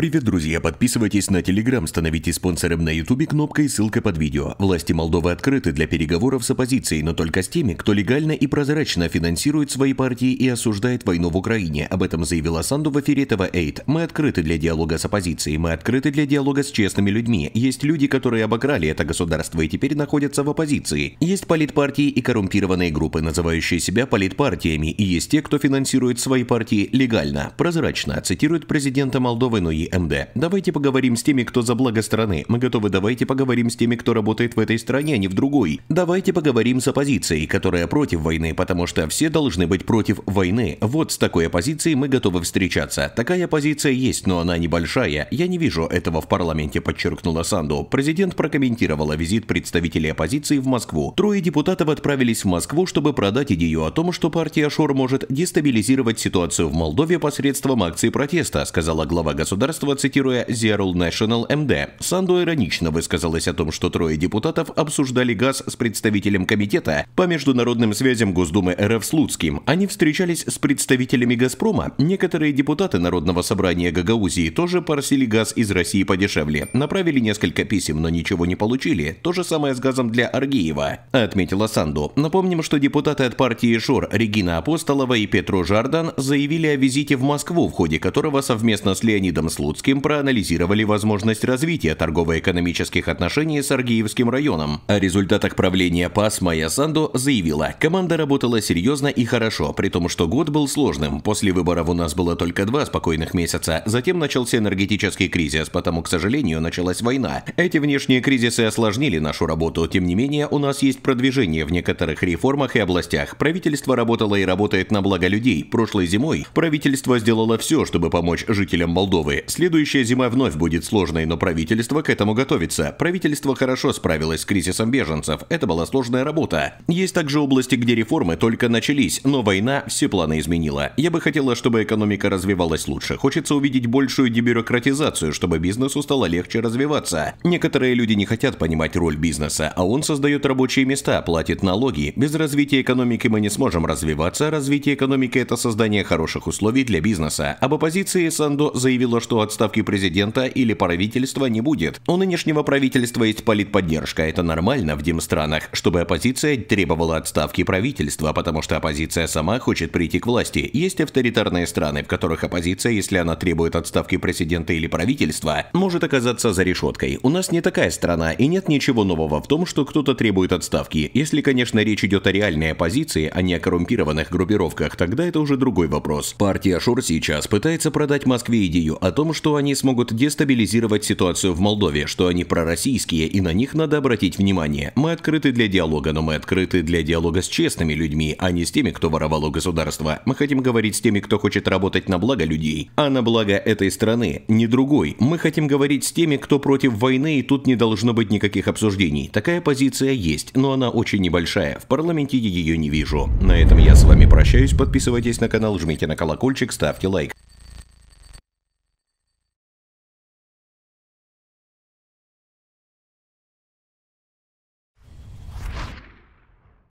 Привет, друзья! Подписывайтесь на Телеграм, становитесь спонсором на Ютубе кнопкой ссылка под видео. Власти Молдовы открыты для переговоров с оппозицией, но только с теми, кто легально и прозрачно финансирует свои партии и осуждает войну в Украине. Об этом заявила Санду в эфире ТВ-8. Мы открыты для диалога с оппозицией, мы открыты для диалога с честными людьми. Есть люди, которые обокрали это государство и теперь находятся в оппозиции. Есть политпартии и коррумпированные группы, называющие себя политпартиями, и есть те, кто финансирует свои партии легально, прозрачно, цитирует президента Молдовы Нуи МД. Давайте поговорим с теми, кто за благо страны. Мы готовы, давайте поговорим с теми, кто работает в этой стране, а не в другой. Давайте поговорим с оппозицией, которая против войны, потому что все должны быть против войны. Вот с такой оппозицией мы готовы встречаться. Такая оппозиция есть, но она небольшая. Я не вижу этого в парламенте, подчеркнула Санду. Президент прокомментировала визит представителей оппозиции в Москву. Трое депутатов отправились в Москву, чтобы продать идею о том, что партия Шор может дестабилизировать ситуацию в Молдове посредством акции протеста, сказала глава государства государства, цитируя The Rural National МД, Санду иронично высказалась о том, что трое депутатов обсуждали газ с представителем комитета по международным связям Госдумы РФ Слуцким. Они встречались с представителями «Газпрома». Некоторые депутаты Народного собрания Гагаузии тоже парсили газ из России подешевле. Направили несколько писем, но ничего не получили. То же самое с газом для Аргиева, отметила Санду. Напомним, что депутаты от партии ШОР Регина Апостолова и Петро Жардан заявили о визите в Москву, в ходе которого совместно с Леонидом Слуцким Слуцким проанализировали возможность развития торгово-экономических отношений с Аргиевским районом. О результатах правления ПАС Майя Санду заявила, команда работала серьезно и хорошо, при том, что год был сложным. После выборов у нас было только два спокойных месяца, затем начался энергетический кризис, потому, к сожалению, началась война. Эти внешние кризисы осложнили нашу работу, тем не менее, у нас есть продвижение в некоторых реформах и областях. Правительство работало и работает на благо людей. Прошлой зимой правительство сделало все, чтобы помочь жителям Молдовы. Следующая зима вновь будет сложной, но правительство к этому готовится. Правительство хорошо справилось с кризисом беженцев. Это была сложная работа. Есть также области, где реформы только начались, но война все планы изменила. Я бы хотела, чтобы экономика развивалась лучше. Хочется увидеть большую дебюрократизацию, чтобы бизнесу стало легче развиваться. Некоторые люди не хотят понимать роль бизнеса, а он создает рабочие места, платит налоги. Без развития экономики мы не сможем развиваться. Развитие экономики – это создание хороших условий для бизнеса. Об оппозиции Сандо заявила, что отставки президента или правительства не будет. У нынешнего правительства есть политподдержка. Это нормально в демстранах, чтобы оппозиция требовала отставки правительства, потому что оппозиция сама хочет прийти к власти. Есть авторитарные страны, в которых оппозиция, если она требует отставки президента или правительства, может оказаться за решеткой. У нас не такая страна, и нет ничего нового в том, что кто-то требует отставки. Если, конечно, речь идет о реальной оппозиции, а не о коррумпированных группировках, тогда это уже другой вопрос. Партия Шур сейчас пытается продать Москве идею о том, том, что они смогут дестабилизировать ситуацию в Молдове, что они пророссийские и на них надо обратить внимание. Мы открыты для диалога, но мы открыты для диалога с честными людьми, а не с теми, кто воровал у государства. Мы хотим говорить с теми, кто хочет работать на благо людей, а на благо этой страны, не другой. Мы хотим говорить с теми, кто против войны, и тут не должно быть никаких обсуждений. Такая позиция есть, но она очень небольшая. В парламенте я ее не вижу. На этом я с вами прощаюсь. Подписывайтесь на канал, жмите на колокольчик, ставьте лайк.